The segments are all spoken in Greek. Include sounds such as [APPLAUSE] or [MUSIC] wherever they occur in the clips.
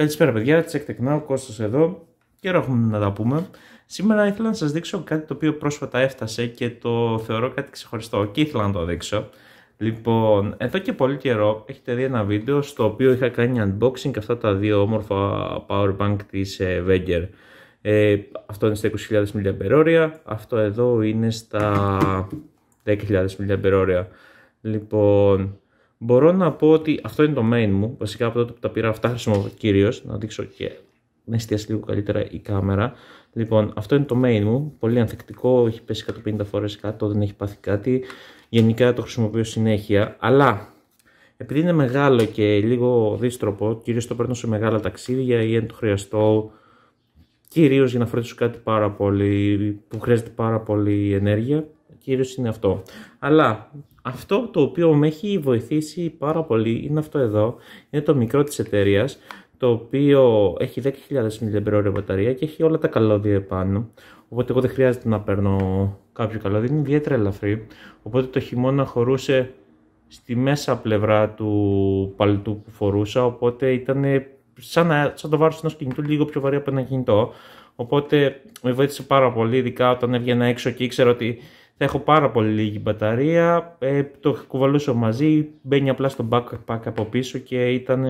Καλησπέρα παιδιά, τσεκ ο Κώστας εδώ. Καιρό έχουμε να τα πούμε. Σήμερα ήθελα να σας δείξω κάτι το οποίο πρόσφατα έφτασε και το θεωρώ κάτι ξεχωριστό και ήθελα να το δείξω. Λοιπόν, εδώ και πολύ καιρό έχετε δει ένα βίντεο στο οποίο είχα κάνει unboxing αυτά τα δύο όμορφα powerbank της ε, Wenger. Ε, αυτό είναι στα 20.000 mAh, αυτό εδώ είναι στα 10.000 mAh. Λοιπόν, μπορώ να πω ότι αυτό είναι το main μου. Βασικά από τότε που τα πήρα αυτά χρησιμοποιώ κυρίως. Να δείξω και να εστιάσει λίγο καλύτερα η κάμερα. Λοιπόν, αυτό είναι το main μου. Πολύ ανθεκτικό, έχει πέσει 150 φορές κάτω, δεν έχει πάθει κάτι. Γενικά το χρησιμοποιώ συνέχεια. Αλλά επειδή είναι μεγάλο και λίγο δύστροπο, κυρίως το παίρνω σε μεγάλα ταξίδια ή αν το χρειαστώ, κυρίως για να φροντίσω κάτι πάρα πολύ που χρειάζεται πάρα πολύ ενέργεια, κυρίως είναι αυτό. Αλλά αυτό το οποίο με έχει βοηθήσει πάρα πολύ είναι αυτό εδώ, είναι το μικρό της εταιρείας, το οποίο έχει 10.000 mAh μπαταρία και έχει όλα τα καλώδια επάνω, οπότε εγώ δεν χρειάζεται να παίρνω κάποιο καλώδιο, είναι ιδιαίτερα ελαφρύ, οπότε το χειμώνα χωρούσε στη μέσα πλευρά του παλτού που φορούσα, οπότε ήταν σαν, να, σαν το βάρος ενός κινητού λίγο πιο βαρύ από ένα κινητό, οπότε με βοήθησε πάρα πολύ, ειδικά όταν έβγαινα έξω και ήξερα ότι θα έχω πάρα πολύ λίγη μπαταρία, ε, το κουβαλούσα μαζί, μπαίνει απλά στο backpack από πίσω και ήταν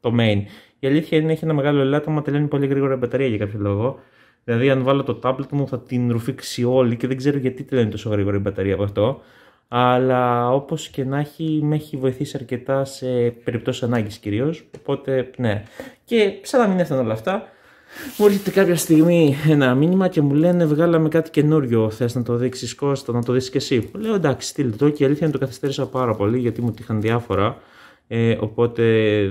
το main. Η αλήθεια είναι έχει ένα μεγάλο ελάττωμα, τελειώνει πολύ γρήγορα η μπαταρία για κάποιο λόγο. Δηλαδή αν βάλω το tablet μου θα την ρουφήξει όλη και δεν ξέρω γιατί τελειώνει τόσο γρήγορα η μπαταρία από αυτό. Αλλά όπως και να έχει, με έχει βοηθήσει αρκετά σε περιπτώσεις ανάγκης κυρίως, οπότε ναι. Και σαν να μην έφτανε όλα αυτά, μου έρχεται κάποια στιγμή ένα μήνυμα και μου λένε βγάλαμε κάτι καινούριο. Θες να το δείξεις Κώστα, να το δεις και εσύ. Λέω εντάξει, στείλ το και η αλήθεια είναι το καθυστέρησα πάρα πολύ γιατί μου τύχαν διάφορα. Ε, οπότε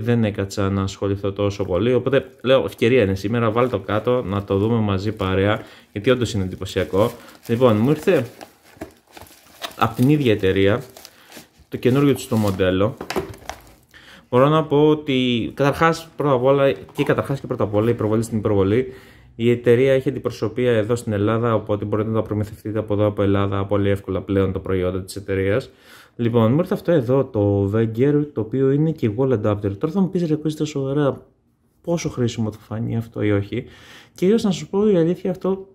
δεν έκατσα να ασχοληθώ τόσο πολύ. Οπότε λέω: Ευκαιρία είναι σήμερα, βάλτε το κάτω να το δούμε μαζί παρέα. Γιατί όντως είναι εντυπωσιακό. Λοιπόν, μου ήρθε από την ίδια εταιρεία το καινούριο του το μοντέλο. Μπορώ να πω ότι καταρχάς πρώτα απ' όλα και καταρχάς και πρώτα απ' όλα η προβολή στην προβολή. Η εταιρεία έχει αντιπροσωπεία εδώ στην Ελλάδα, οπότε μπορείτε να τα προμηθευτείτε από εδώ από Ελλάδα πολύ εύκολα πλέον τα προϊόντα της εταιρείας. Λοιπόν, μου ήρθε αυτό εδώ το Vegger, το οποίο είναι και wall adapter. Τώρα θα μου πεις ρε τόσο σοβαρά πόσο χρήσιμο θα φανεί αυτό ή όχι. Κυρίως να σου πω η αλήθεια, αυτό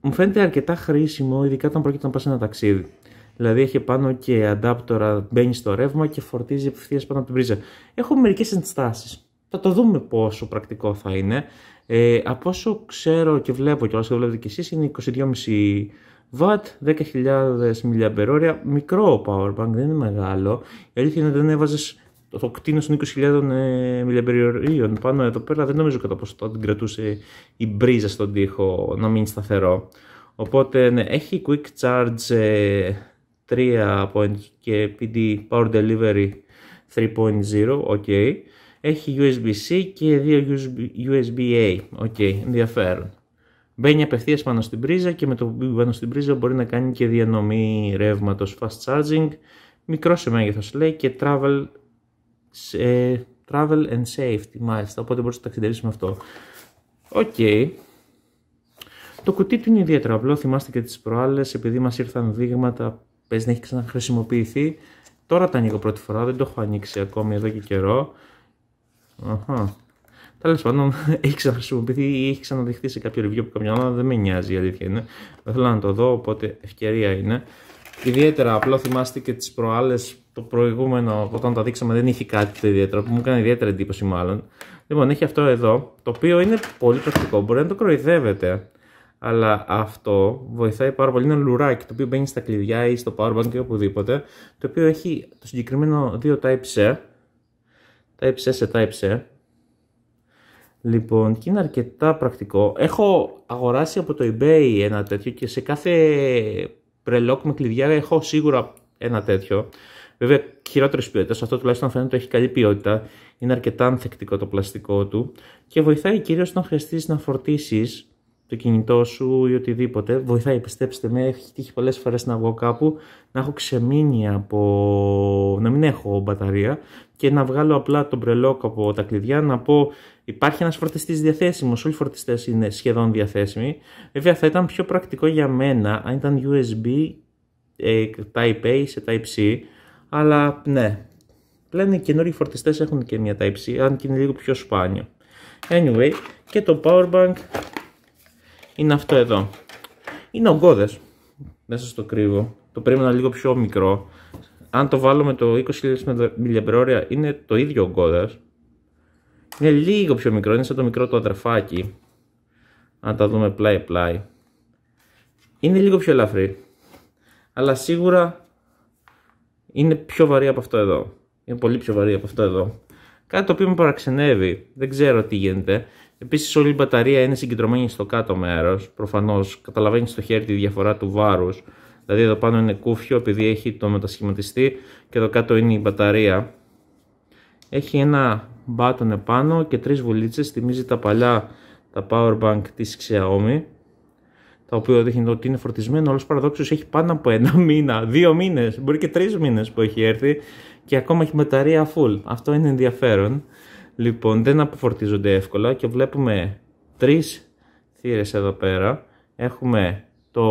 μου φαίνεται αρκετά χρήσιμο, ειδικά όταν πρόκειται να πας ένα ταξίδι. Δηλαδή έχει πάνω και αντάπτορα, μπαίνει στο ρεύμα και φορτίζει ευθεία πάνω από την πρίζα. Έχω μερικές ενστάσεις. Θα το δούμε πόσο πρακτικό θα είναι. Ε, από όσο ξέρω και βλέπω και όσο βλέπετε κι εσείς, είναι 22,5 watt, 10.000 mAh, μικρό power bank, δεν είναι μεγάλο. Η αλήθεια είναι ότι δεν έβαζες. το κτίνο των 20.000 mAh πάνω εδώ πέρα δεν νομίζω κατά πόσο την κρατούσε η μπρίζα στον τοίχο να μείνει σταθερό. Οπότε ναι, έχει quick charge ε, 3 points και PD Power Delivery 3.0, ok. Έχει USB-C και 2 USB-A, ok, ενδιαφέρον. Μπαίνει απευθείας πάνω στην πρίζα και με το που πάνω στην πρίζα μπορεί να κάνει και διανομή ρεύματος fast charging, μικρό σε μέγεθος λέει και travel, travel and safety, μάλιστα, οπότε μπορείς να ταξιδεύσεις με αυτό. Οκ. Το κουτί του είναι ιδιαίτερα απλό, θυμάστε και τις προάλλες επειδή μας ήρθαν δείγματα παίζει να έχει ξαναχρησιμοποιηθεί. Τώρα το ανοίγω πρώτη φορά, δεν το έχω ανοίξει ακόμη εδώ και καιρό. Αχα. Τέλος πάντων, [LAUGHS] έχει ξαναχρησιμοποιηθεί ή έχει ξαναδειχθεί σε κάποιο review από καμιά άλλα, δεν με νοιάζει η αλήθεια είναι. Δεν θέλω να το δω, οπότε ευκαιρία είναι. Ιδιαίτερα απλό θυμάστε και τις προάλλες, το προηγούμενο, όταν τα δείξαμε, δεν είχε κάτι το ιδιαίτερο που μου έκανε ιδιαίτερη εντύπωση μάλλον. Λοιπόν, έχει αυτό εδώ, το οποίο είναι πολύ πρακτικό. Μπορεί να το κροϊδεύετε αλλά αυτό βοηθάει πάρα πολύ. Είναι ένα λουράκι το οποίο μπαίνει στα κλειδιά ή στο powerbank ή οπουδήποτε, το οποίο έχει το συγκεκριμένο δύο Type-C, Type-C σε Type-C. Λοιπόν, και είναι αρκετά πρακτικό. Έχω αγοράσει από το eBay ένα τέτοιο και σε κάθε πρελόκ με κλειδιά έχω σίγουρα ένα τέτοιο. Βέβαια, χειρότερη ποιότητα. Αυτό τουλάχιστον φαίνεται ότι έχει καλή ποιότητα. Είναι αρκετά ανθεκτικό το πλαστικό του και βοηθάει κυρίως όταν χρειαστείς να φορτίσεις το κινητό σου ή οτιδήποτε. Βοηθάει, πιστέψτε με, έχει τύχει πολλές φορές να βγω κάπου, να έχω ξεμείνει από. να μην έχω μπαταρία και να βγάλω απλά τον πρελόκ από τα κλειδιά να πω υπάρχει ένας φορτιστής διαθέσιμος Όλοι οι φορτιστές είναι σχεδόν διαθέσιμοι. Βέβαια, θα ήταν πιο πρακτικό για μένα αν ήταν USB ε, Type A σε Type C. Αλλά ναι, λένε οι καινούριοι φορτιστές έχουν και μια Type C, αν και είναι λίγο πιο σπάνιο. Anyway, και το powerbank είναι αυτό εδώ. Είναι ογκώδες, δεν σας το κρύβω. Το περίμενα λίγο πιο μικρό. Αν το βάλω με το 20.000 μιλιαμπρόρια είναι το ίδιο ογκώδες. Είναι λίγο πιο μικρό, είναι σαν το μικρό το αδερφάκι. Αν τα δούμε πλάι πλάι. Είναι λίγο πιο ελαφρύ. Αλλά σίγουρα είναι πιο βαρύ από αυτό εδώ. Είναι πολύ πιο βαρύ από αυτό εδώ. Κάτι το οποίο με παραξενεύει. Δεν ξέρω τι γίνεται. Επίσης, όλη η μπαταρία είναι συγκεντρωμένη στο κάτω μέρος. Προφανώς καταλαβαίνεις στο χέρι τη διαφορά του βάρους. Δηλαδή, εδώ πάνω είναι κούφιο επειδή έχει το μετασχηματιστή και εδώ κάτω είναι η μπαταρία. Έχει ένα μπάτον επάνω και τρεις βουλίτσε, Θυμίζει τα παλιά τα powerbank της Xiaomi το οποίο δείχνει ότι είναι φορτισμένο, αλλά παραδόξως έχει πάνω από ένα [LAUGHS] μήνα, δύο μήνες, μπορεί και τρεις μήνες που έχει έρθει και ακόμα έχει μπαταρία full. Αυτό είναι ενδιαφέρον. Λοιπόν, δεν αποφορτίζονται εύκολα και βλέπουμε τρεις θύρες εδώ πέρα. Έχουμε το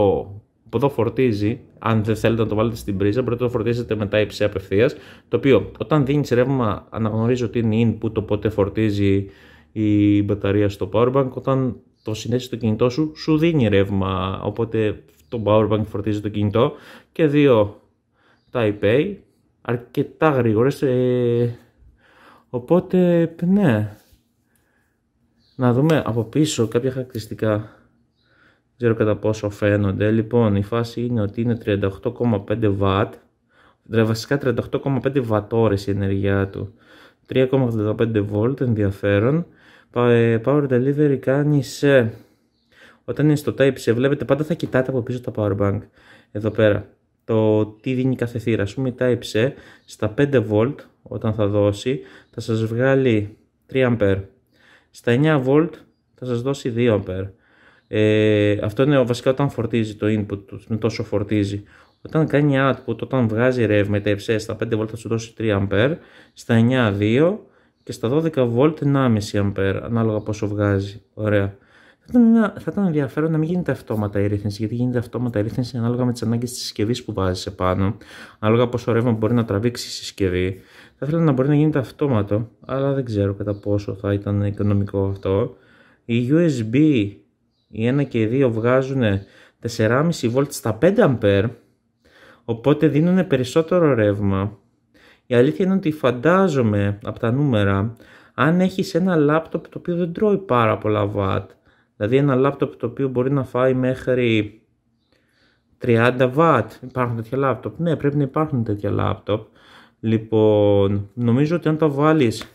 που εδώ φορτίζει, αν δεν θέλετε να το βάλετε στην πρίζα, μπορείτε να το φορτίζετε μετά η απευθείας. Το οποίο όταν δίνεις ρεύμα αναγνωρίζει ότι είναι input, οπότε φορτίζει η μπαταρία στο powerbank. Όταν το συνέστηση το κινητό σου σου δίνει ρεύμα. Οπότε το powerbank φορτίζει το κινητό. Και δύο Type-A, αρκετά γρήγορες, ε, οπότε, ναι. Να δούμε από πίσω κάποια χαρακτηριστικά. Δεν ξέρω κατά πόσο φαίνονται. Λοιπόν, η φάση είναι ότι είναι 38,5 watt Βασικά 38,5 βατόρε η ενέργειά του. 3,85 βολτ ενδιαφέρον. Ε, power delivery κάνεις σε... όταν είναι στο type C βλέπετε πάντα θα κοιτάτε από πίσω τα power bank εδώ πέρα το τι δίνει κάθε θύρα ας πούμε type C στα 5V όταν θα δώσει θα σας βγάλει 3A στα 9V θα σας δώσει 2A ε, αυτό είναι βασικά όταν φορτίζει το input με τόσο φορτίζει. Όταν κάνει output, όταν βγάζει ρεύμα η type C στα 5V θα σου δώσει 3A, στα 9 2 και στα 12 V 1,5 A ανάλογα πόσο βγάζει. Ωραία. Θα ήταν, ένα, θα ήταν ενδιαφέρον να μην γίνεται αυτόματα η ρύθμιση, γιατί γίνεται αυτόματα η ρύθμιση ανάλογα με τις ανάγκες της συσκευής που βάζει επάνω, ανάλογα πόσο ρεύμα μπορεί να τραβήξει η συσκευή. Θα ήθελα να μπορεί να γίνεται αυτόματο, αλλά δεν ξέρω κατά πόσο θα ήταν οικονομικό αυτό. Οι USB, οι 1 και οι 2 βγάζουν 4,5 V στα 5 A, οπότε δίνουν περισσότερο ρεύμα η αλήθεια είναι ότι φαντάζομαι από τα νούμερα, αν έχεις ένα λάπτοπ το οποίο δεν τρώει πάρα πολλά βατ, δηλαδή ένα λάπτοπ το οποίο μπορεί να φάει μέχρι 30 βατ, υπάρχουν τέτοια λάπτοπ, ναι πρέπει να υπάρχουν τέτοια λάπτοπ, λοιπόν νομίζω ότι αν τα βάλεις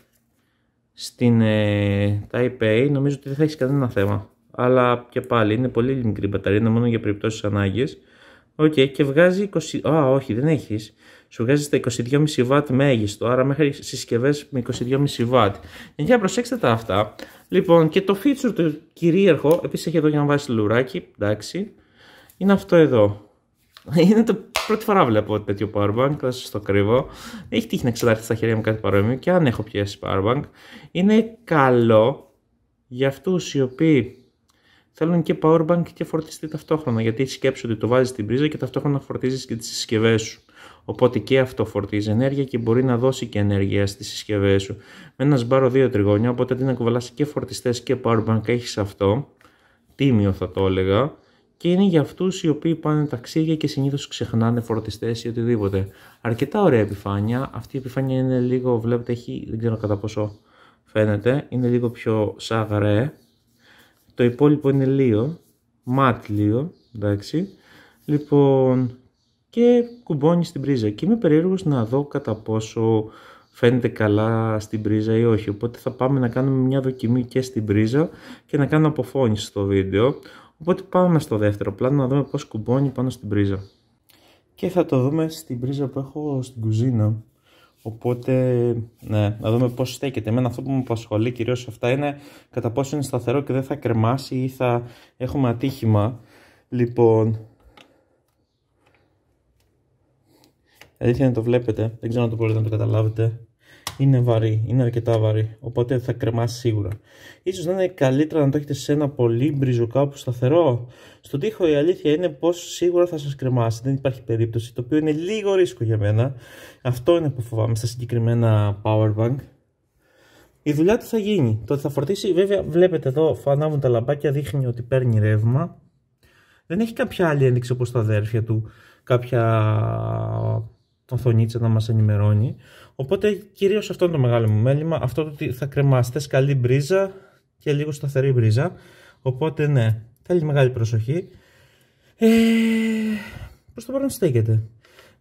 στην ε, Taipei νομίζω ότι δεν θα έχεις κανένα θέμα. Αλλά και πάλι είναι πολύ μικρή μπαταρία, είναι μόνο για περιπτώσεις ανάγκης okay, και βγάζει 20. Α, όχι, δεν έχεις. Σου βγάζει τα 22,5 W μέγιστο, άρα μέχρι συσκευές με 22,5 W. Για προσέξτε τα αυτά. Λοιπόν, και το feature του κυρίαρχο, επίσης έχει εδώ για να βάζεις λουράκι, εντάξει, είναι αυτό εδώ. Είναι το πρώτη φορά βλέπω τέτοιο powerbank, θα σας το κρύβω. Έχει τύχει να εξετάρθει στα χέρια μου κάτι παρόμοιο και αν έχω πιέσει powerbank. Είναι καλό για αυτούς οι οποίοι θέλουν και powerbank και φορτιστή ταυτόχρονα. Γιατί σκέψου ότι το βάζεις στην πρίζα και ταυτόχρονα φορτίζεις και τις συσκευές σου. Οπότε και αυτό φορτίζει ενέργεια και μπορεί να δώσει και ενέργεια στις συσκευές σου. Με ένα σπάρο δύο τριγώνια, οπότε αντί να κουβαλάς και φορτιστές και powerbank, έχεις αυτό. Τίμιο θα το έλεγα. Και είναι για αυτούς οι οποίοι πάνε ταξίδια και συνήθως ξεχνάνε φορτιστές ή οτιδήποτε. Αρκετά ωραία επιφάνεια. Αυτή η επιφάνεια είναι λίγο, βλέπετε, έχει, δεν ξέρω κατά πόσο φαίνεται, είναι λίγο πιο σαγρέ το υπόλοιπο είναι λίγο, ματ λίγο, εντάξει. Λοιπόν, και κουμπώνει στην πρίζα. Και είμαι περίεργος να δω κατά πόσο φαίνεται καλά στην πρίζα ή όχι. Οπότε θα πάμε να κάνουμε μια δοκιμή και στην πρίζα και να κάνω αποφώνηση στο βίντεο. Οπότε πάμε στο δεύτερο πλάνο να δούμε πώς κουμπώνει πάνω στην πρίζα. Και θα το δούμε στην πρίζα που έχω στην κουζίνα. Οπότε, ναι, να δούμε πώς στέκεται. Εμένα αυτό που με απασχολεί κυρίως σε αυτά είναι κατά πόσο είναι σταθερό και δεν θα κρεμάσει ή θα έχουμε ατύχημα. Λοιπόν. Αλήθεια να το βλέπετε. Δεν ξέρω αν το μπορείτε να το καταλάβετε είναι βαρύ, είναι αρκετά βαρύ, οπότε θα κρεμάσει σίγουρα. Ίσως να είναι καλύτερα να το έχετε σε ένα πολύ μπριζο κάπου σταθερό. Στον τοίχο η αλήθεια είναι πως σίγουρα θα σας κρεμάσει, δεν υπάρχει περίπτωση, το οποίο είναι λίγο ρίσκο για μένα. Αυτό είναι που φοβάμαι στα συγκεκριμένα powerbank. Η δουλειά του θα γίνει, το ότι θα φορτίσει, βέβαια βλέπετε εδώ φανάβουν τα λαμπάκια, δείχνει ότι παίρνει ρεύμα. Δεν έχει κάποια άλλη ένδειξη όπως τα αδέρφια του, κάποια τον Θονίτσα να μας ενημερώνει. Οπότε κυρίως αυτό είναι το μεγάλο μου μέλημα, αυτό το ότι θα κρεμάστε καλή μπρίζα και λίγο σταθερή μπρίζα. Οπότε ναι, θέλει μεγάλη προσοχή. Ε, προς το παρόν στέκεται.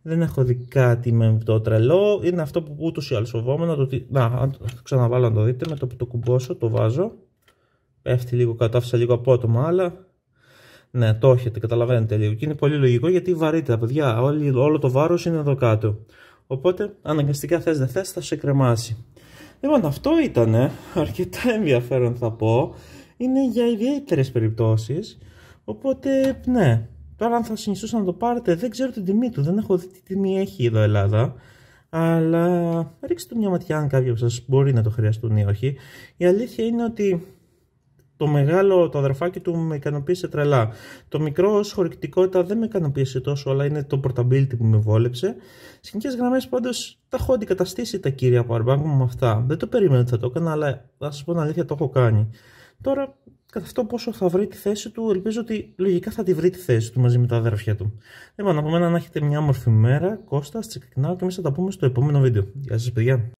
Δεν έχω δει κάτι με το τρελό. Είναι αυτό που ούτως ή άλλως φοβόμενο, Το ότι... Να, το ξαναβάλω να το δείτε. Με το που το κουμπώσω, το βάζω. Πέφτει λίγο, κατάφυσα λίγο απότομα, αλλά ναι, το έχετε, καταλαβαίνετε λίγο. Και είναι πολύ λογικό γιατί βαρύτητα τα παιδιά. Όλη, όλο το βάρος είναι εδώ κάτω. Οπότε αναγκαστικά θες δεν θες, θα σε κρεμάσει. Λοιπόν, αυτό ήταν αρκετά ενδιαφέρον θα πω. Είναι για ιδιαίτερες περιπτώσεις. Οπότε, ναι. Τώρα, αν θα συνιστούσα να το πάρετε, δεν ξέρω την τιμή του. Δεν έχω δει τι τιμή έχει εδώ η Ελλάδα. Αλλά ρίξτε μια ματιά αν κάποιοι από σας μπορεί να το χρειαστούν ή όχι. Η αλήθεια είναι ότι το μεγάλο, το αδερφάκι του με ικανοποίησε τρελά. Το μικρό ως χωρητικότητα δεν με ικανοποίησε τόσο, αλλά είναι το portability που με βόλεψε. Σε γενικές γραμμές πάντως τα έχω αντικαταστήσει τα κύρια powerbank μου με αυτά. Δεν το περίμενα ότι θα το έκανα, αλλά θα σας πω την αλήθεια το έχω κάνει. Τώρα, κατά αυτό πόσο θα βρει τη θέση του, ελπίζω ότι λογικά θα τη βρει τη θέση του μαζί με τα αδέρφια του. Λοιπόν, από μένα να έχετε μια όμορφη μέρα. Κώστα, τσεκνάω και εμείς θα τα πούμε στο επόμενο βίντεο. Γεια σας, παιδιά.